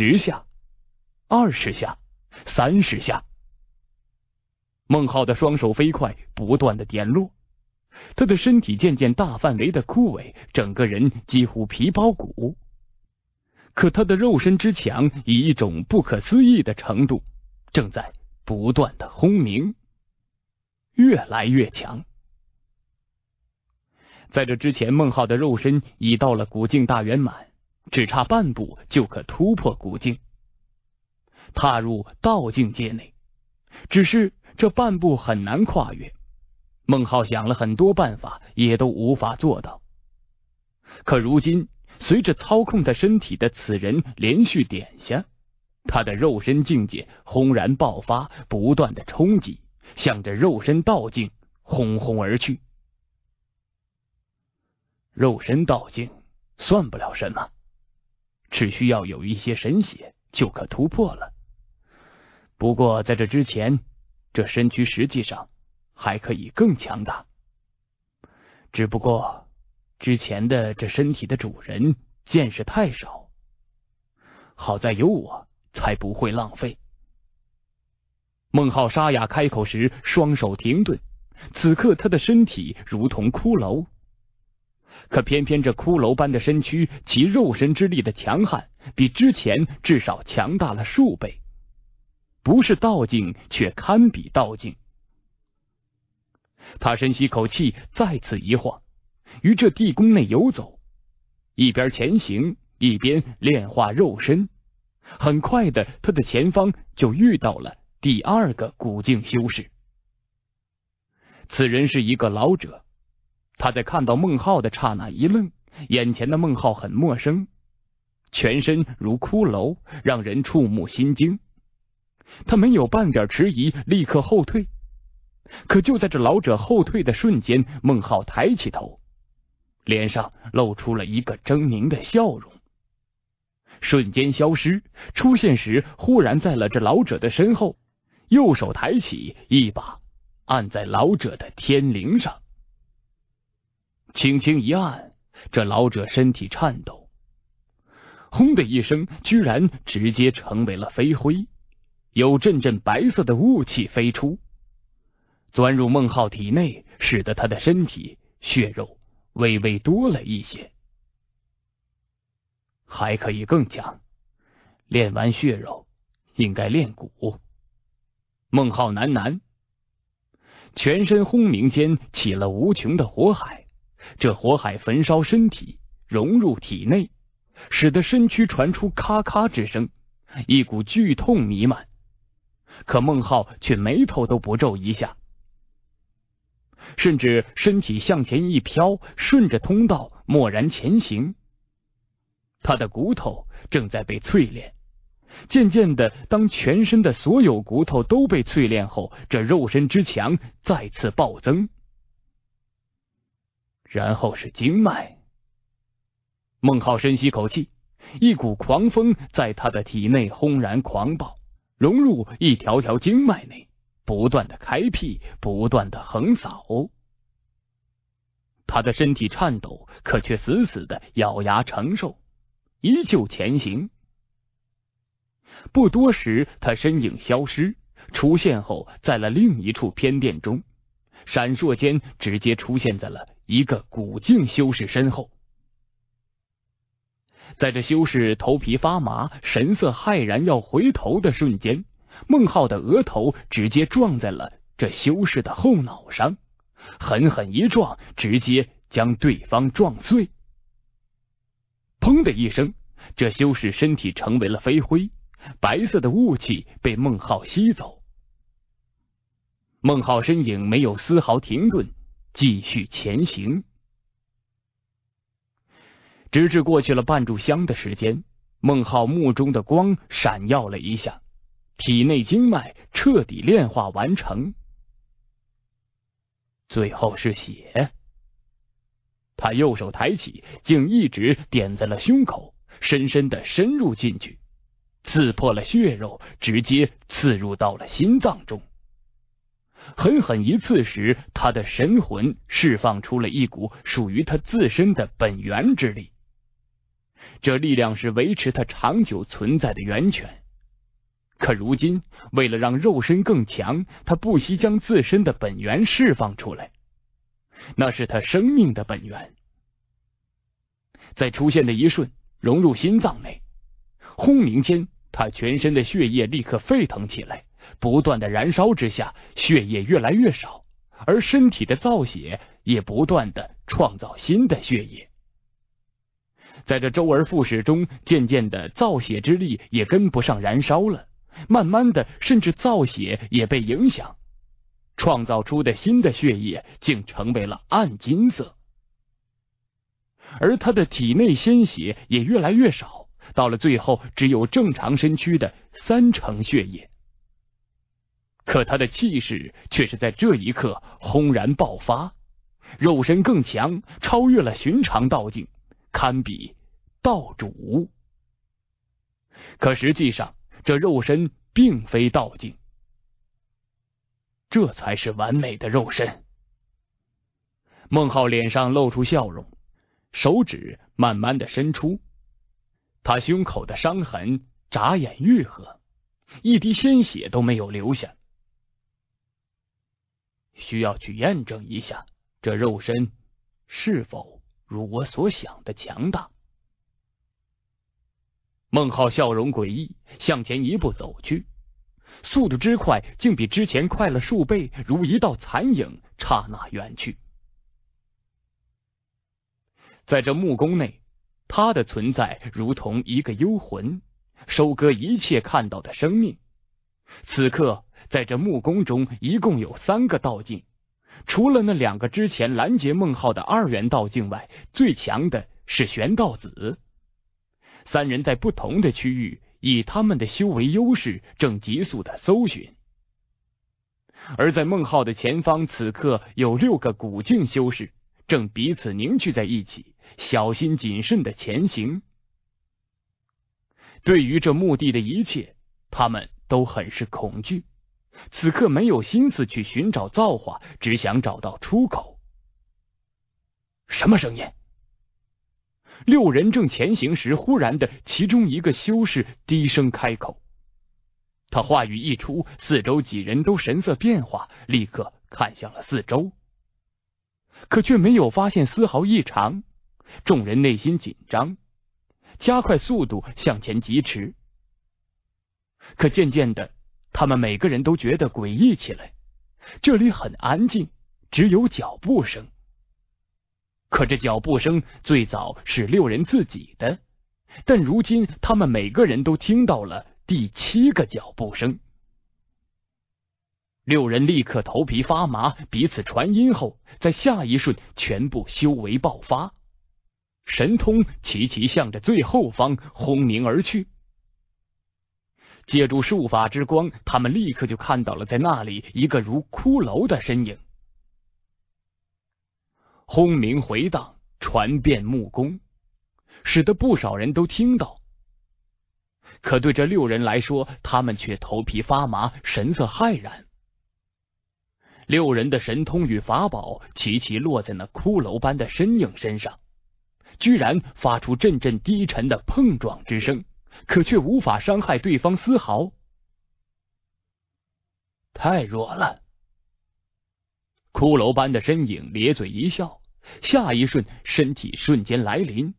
十下，二十下，三十下。孟浩的双手飞快不断的点落，他的身体渐渐大范围的枯萎，整个人几乎皮包骨。可他的肉身之强，以一种不可思议的程度，正在不断的轰鸣，越来越强。在这之前，孟浩的肉身已到了古境大圆满。只差半步就可突破古境，踏入道境界内。只是这半步很难跨越。孟浩想了很多办法，也都无法做到。可如今，随着操控他身体的此人连续点下，他的肉身境界轰然爆发，不断的冲击，向着肉身道境轰轰而去。肉身道境算不了什么。只需要有一些神血，就可突破了。不过在这之前，这身躯实际上还可以更强大。只不过之前的这身体的主人见识太少，好在有我，才不会浪费。孟浩沙哑开口时，双手停顿。此刻他的身体如同骷髅。可偏偏这骷髅般的身躯，其肉身之力的强悍，比之前至少强大了数倍，不是道境，却堪比道境。他深吸口气，再次一晃，于这地宫内游走，一边前行，一边炼化肉身。很快的，他的前方就遇到了第二个古境修士。此人是一个老者。他在看到孟浩的刹那一愣，眼前的孟浩很陌生，全身如骷髅，让人触目心惊。他没有半点迟疑，立刻后退。可就在这老者后退的瞬间，孟浩抬起头，脸上露出了一个狰狞的笑容，瞬间消失。出现时，忽然在了这老者的身后，右手抬起，一把按在老者的天灵上。轻轻一按，这老者身体颤抖，轰的一声，居然直接成为了飞灰。有阵阵白色的雾气飞出，钻入孟浩体内，使得他的身体血肉微微多了一些。还可以更强，练完血肉，应该练骨。孟浩喃喃，全身轰鸣间起了无穷的火海。这火海焚烧身体，融入体内，使得身躯传出咔咔之声，一股剧痛弥漫。可孟浩却眉头都不皱一下，甚至身体向前一飘，顺着通道蓦然前行。他的骨头正在被淬炼，渐渐的，当全身的所有骨头都被淬炼后，这肉身之强再次暴增。然后是经脉。孟浩深吸口气，一股狂风在他的体内轰然狂暴，融入一条条经脉内，不断的开辟，不断的横扫。他的身体颤抖，可却死死的咬牙承受，依旧前行。不多时，他身影消失，出现后在了另一处偏殿中，闪烁间直接出现在了。一个古镜修士身后，在这修士头皮发麻、神色骇然要回头的瞬间，孟浩的额头直接撞在了这修士的后脑上，狠狠一撞，直接将对方撞碎。砰的一声，这修士身体成为了飞灰，白色的雾气被孟浩吸走。孟浩身影没有丝毫停顿。继续前行，直至过去了半炷香的时间，孟浩目中的光闪耀了一下，体内经脉彻底炼化完成。最后是血，他右手抬起，竟一直点在了胸口，深深的深入进去，刺破了血肉，直接刺入到了心脏中。狠狠一刺时，他的神魂释放出了一股属于他自身的本源之力。这力量是维持他长久存在的源泉。可如今，为了让肉身更强，他不惜将自身的本源释放出来。那是他生命的本源。在出现的一瞬，融入心脏内。轰鸣间，他全身的血液立刻沸腾起来。不断的燃烧之下，血液越来越少，而身体的造血也不断的创造新的血液。在这周而复始中，渐渐的造血之力也跟不上燃烧了，慢慢的，甚至造血也被影响，创造出的新的血液竟成为了暗金色，而他的体内鲜血也越来越少，到了最后，只有正常身躯的三成血液。可他的气势却是在这一刻轰然爆发，肉身更强，超越了寻常道境，堪比道主。可实际上，这肉身并非道境，这才是完美的肉身。孟浩脸上露出笑容，手指慢慢的伸出，他胸口的伤痕眨眼愈合，一滴鲜血都没有留下。需要去验证一下，这肉身是否如我所想的强大？孟浩笑容诡异，向前一步走去，速度之快，竟比之前快了数倍，如一道残影，刹那远去。在这木宫内，他的存在如同一个幽魂，收割一切看到的生命。此刻。在这木宫中，一共有三个道境，除了那两个之前拦截孟浩的二元道境外，最强的是玄道子。三人在不同的区域，以他们的修为优势，正急速的搜寻。而在孟浩的前方，此刻有六个古境修士正彼此凝聚在一起，小心谨慎的前行。对于这墓地的一切，他们都很是恐惧。此刻没有心思去寻找造化，只想找到出口。什么声音？六人正前行时，忽然的，其中一个修士低声开口。他话语一出，四周几人都神色变化，立刻看向了四周，可却没有发现丝毫异常。众人内心紧张，加快速度向前疾驰。可渐渐的。他们每个人都觉得诡异起来，这里很安静，只有脚步声。可这脚步声最早是六人自己的，但如今他们每个人都听到了第七个脚步声。六人立刻头皮发麻，彼此传音后，在下一瞬全部修为爆发，神通齐齐向着最后方轰鸣而去。借助术法之光，他们立刻就看到了，在那里一个如骷髅的身影。轰鸣回荡，传遍木宫，使得不少人都听到。可对这六人来说，他们却头皮发麻，神色骇然。六人的神通与法宝齐齐落在那骷髅般的身影身上，居然发出阵阵低沉的碰撞之声。可却无法伤害对方丝毫，太弱了。骷髅般的身影咧嘴一笑，下一瞬身体瞬间来临，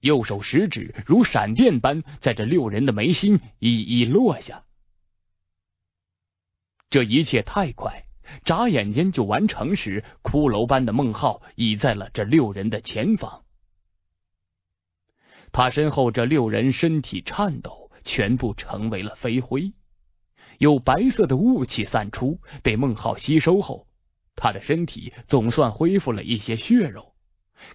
右手食指如闪电般在这六人的眉心一一落下。这一切太快，眨眼间就完成时，骷髅般的孟浩已在了这六人的前方。他身后这六人身体颤抖，全部成为了飞灰。有白色的雾气散出，被孟浩吸收后，他的身体总算恢复了一些血肉，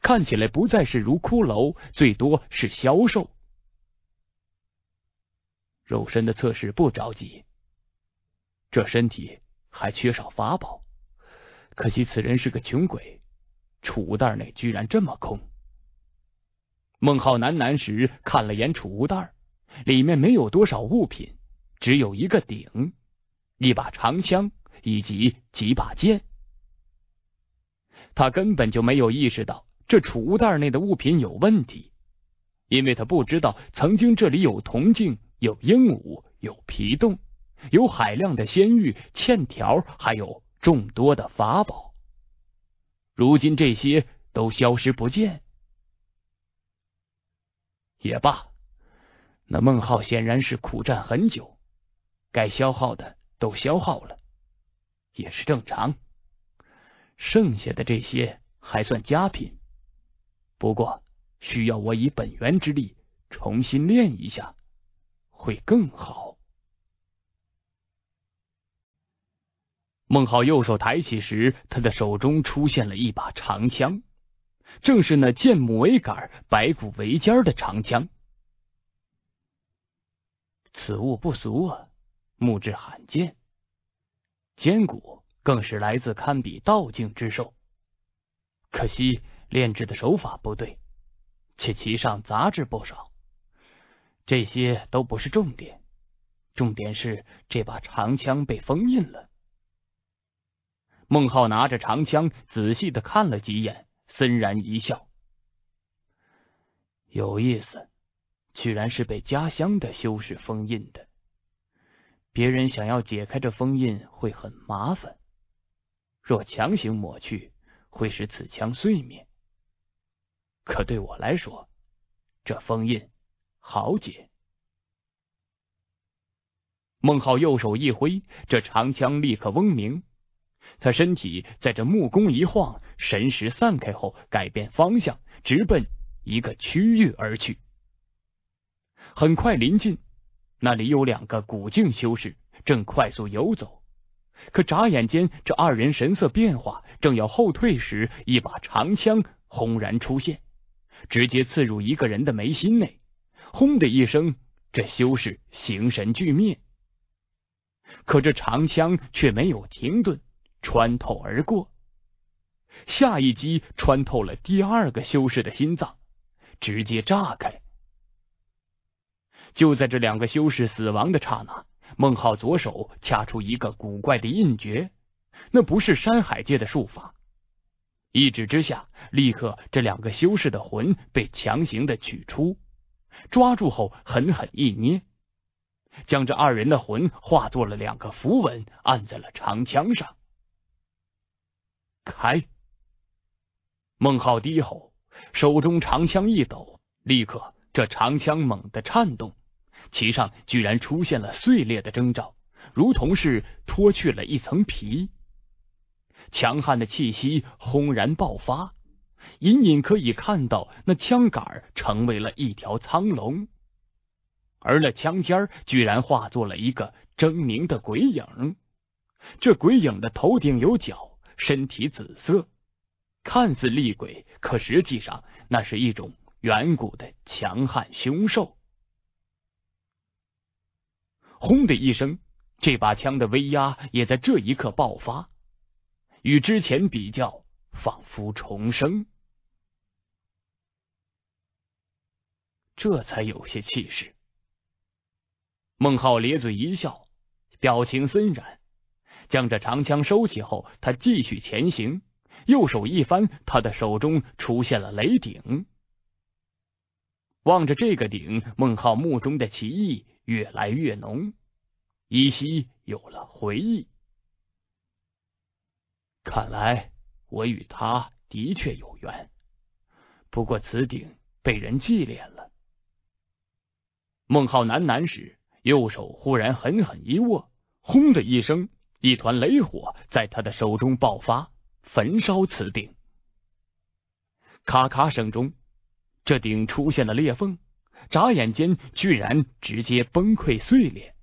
看起来不再是如骷髅，最多是消瘦。肉身的测试不着急，这身体还缺少法宝。可惜此人是个穷鬼，储物袋内居然这么空。孟浩喃喃时，看了眼储物袋，里面没有多少物品，只有一个鼎、一把长枪以及几把剑。他根本就没有意识到这储物袋内的物品有问题，因为他不知道曾经这里有铜镜、有鹦鹉、有皮洞、有海量的仙玉、欠条，还有众多的法宝。如今这些都消失不见。也罢，那孟浩显然是苦战很久，该消耗的都消耗了，也是正常。剩下的这些还算佳品，不过需要我以本源之力重新练一下，会更好。孟浩右手抬起时，他的手中出现了一把长枪。正是那剑木为杆、白骨为尖的长枪，此物不俗啊，木质罕见，坚骨更是来自堪比道境之兽。可惜炼制的手法不对，且其上杂质不少。这些都不是重点，重点是这把长枪被封印了。孟浩拿着长枪，仔细的看了几眼。森然一笑，有意思，居然是被家乡的修士封印的。别人想要解开这封印会很麻烦，若强行抹去，会使此枪碎灭。可对我来说，这封印好解。孟浩右手一挥，这长枪立刻嗡鸣，他身体在这木弓一晃。神识散开后，改变方向，直奔一个区域而去。很快临近，那里有两个古镜修士正快速游走。可眨眼间，这二人神色变化，正要后退时，一把长枪轰然出现，直接刺入一个人的眉心内。轰的一声，这修士形神俱灭。可这长枪却没有停顿，穿透而过。下一击穿透了第二个修士的心脏，直接炸开。就在这两个修士死亡的刹那，孟浩左手掐出一个古怪的印诀，那不是山海界的术法。一指之下，立刻这两个修士的魂被强行的取出，抓住后狠狠一捏，将这二人的魂化作了两个符文，按在了长枪上。开！孟浩低吼，手中长枪一抖，立刻这长枪猛地颤动，其上居然出现了碎裂的征兆，如同是脱去了一层皮。强悍的气息轰然爆发，隐隐可以看到那枪杆成为了一条苍龙，而那枪尖居然化作了一个狰狞的鬼影。这鬼影的头顶有角，身体紫色。看似厉鬼，可实际上那是一种远古的强悍凶兽。轰的一声，这把枪的威压也在这一刻爆发，与之前比较，仿佛重生，这才有些气势。孟浩咧嘴一笑，表情森然，将这长枪收起后，他继续前行。右手一翻，他的手中出现了雷鼎。望着这个鼎，孟浩目中的奇异越来越浓，依稀有了回忆。看来我与他的确有缘，不过此鼎被人祭炼了。孟浩喃喃时，右手忽然狠狠一握，轰的一声，一团雷火在他的手中爆发。焚烧此鼎，咔咔声中，这顶出现了裂缝，眨眼间居然直接崩溃碎裂。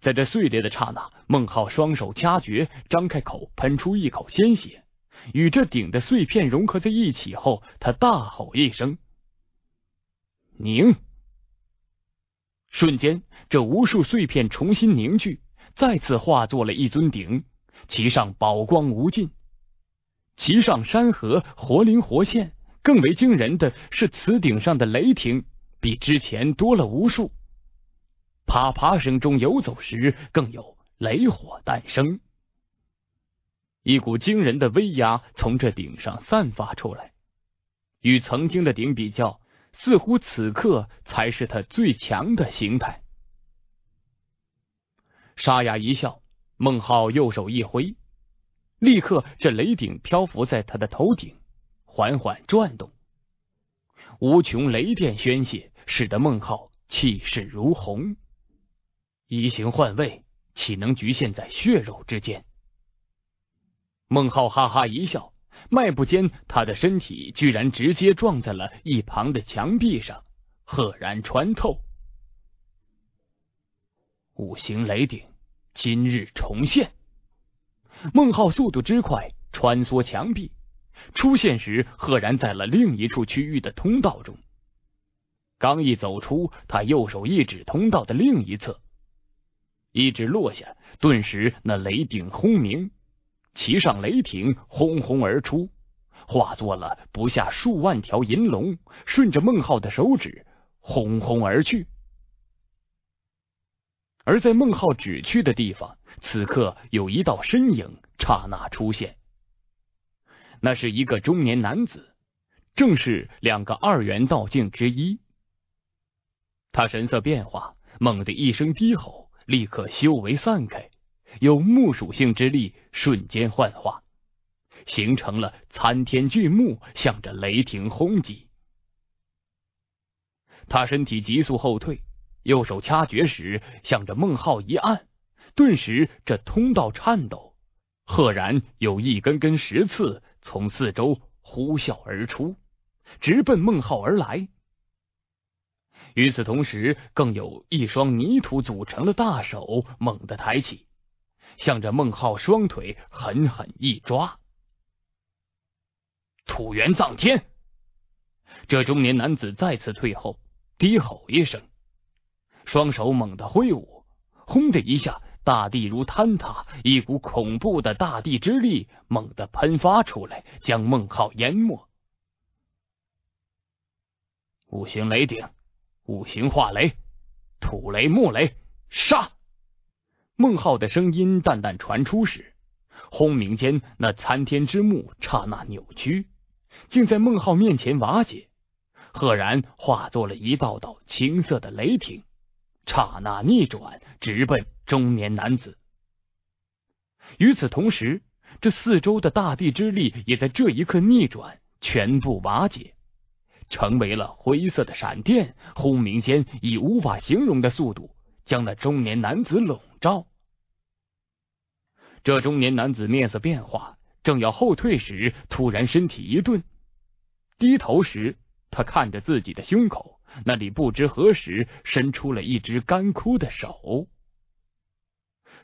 在这碎裂的刹那，孟浩双手掐诀，张开口喷出一口鲜血，与这顶的碎片融合在一起后，他大吼一声：“凝！”瞬间，这无数碎片重新凝聚，再次化作了一尊鼎，其上宝光无尽。其上山河活灵活现，更为惊人的是，此顶上的雷霆比之前多了无数，啪啪声中游走时，更有雷火诞生，一股惊人的威压从这顶上散发出来，与曾经的顶比较，似乎此刻才是他最强的形态。沙哑一笑，孟浩右手一挥。立刻，这雷顶漂浮在他的头顶，缓缓转动。无穷雷电宣泄，使得孟浩气势如虹。移形换位，岂能局限在血肉之间？孟浩哈哈一笑，迈步间，他的身体居然直接撞在了一旁的墙壁上，赫然穿透。五行雷顶，今日重现。孟浩速度之快，穿梭墙壁，出现时赫然在了另一处区域的通道中。刚一走出，他右手一指通道的另一侧，一指落下，顿时那雷顶轰鸣，其上雷霆轰轰而出，化作了不下数万条银龙，顺着孟浩的手指轰轰而去。而在孟浩指去的地方。此刻有一道身影刹那出现，那是一个中年男子，正是两个二元道境之一。他神色变化，猛地一声低吼，立刻修为散开，有木属性之力瞬间幻化，形成了参天巨木，向着雷霆轰击。他身体急速后退，右手掐诀时，向着孟浩一按。顿时，这通道颤抖，赫然有一根根石刺从四周呼啸而出，直奔孟浩而来。与此同时，更有一双泥土组成的大手猛地抬起，向着孟浩双腿狠狠一抓。土元藏天，这中年男子再次退后，低吼一声，双手猛地挥舞，轰的一下。大地如坍塌，一股恐怖的大地之力猛地喷发出来，将孟浩淹没。五行雷顶，五行化雷，土雷木雷，杀！孟浩的声音淡淡传出时，轰鸣间，那参天之木刹那扭曲，竟在孟浩面前瓦解，赫然化作了一道道青色的雷霆。刹那逆转，直奔中年男子。与此同时，这四周的大地之力也在这一刻逆转，全部瓦解，成为了灰色的闪电。轰鸣间，以无法形容的速度将那中年男子笼罩。这中年男子面色变化，正要后退时，突然身体一顿，低头时，他看着自己的胸口。那里不知何时伸出了一只干枯的手，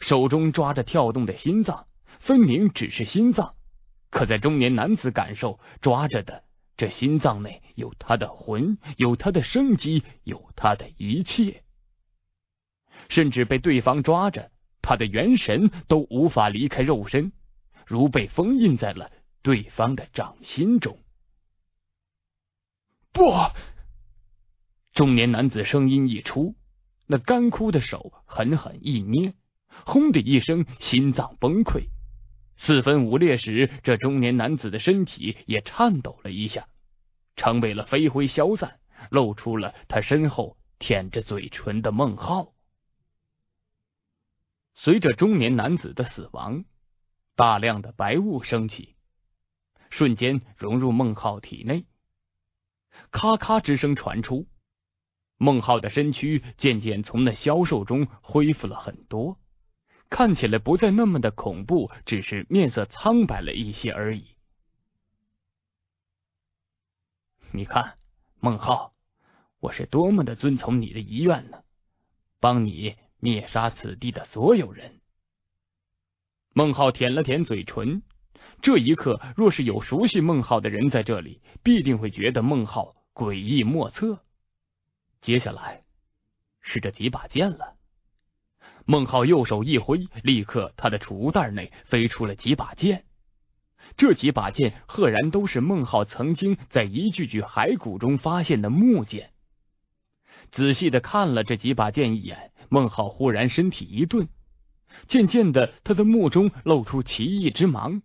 手中抓着跳动的心脏，分明只是心脏。可在中年男子感受抓着的这心脏内，有他的魂，有他的生机，有他的一切，甚至被对方抓着，他的元神都无法离开肉身，如被封印在了对方的掌心中。不。中年男子声音一出，那干枯的手狠狠一捏，轰的一声，心脏崩溃，四分五裂时，这中年男子的身体也颤抖了一下，成为了飞灰消散，露出了他身后舔着嘴唇的孟浩。随着中年男子的死亡，大量的白雾升起，瞬间融入孟浩体内，咔咔之声传出。孟浩的身躯渐渐从那消瘦中恢复了很多，看起来不再那么的恐怖，只是面色苍白了一些而已。你看，孟浩，我是多么的遵从你的遗愿呢，帮你灭杀此地的所有人。孟浩舔了舔嘴唇，这一刻，若是有熟悉孟浩的人在这里，必定会觉得孟浩诡异莫测。接下来是这几把剑了。孟浩右手一挥，立刻他的储物袋内飞出了几把剑。这几把剑赫然都是孟浩曾经在一具具骸骨中发现的木剑。仔细的看了这几把剑一眼，孟浩忽然身体一顿，渐渐的他的目中露出奇异之芒。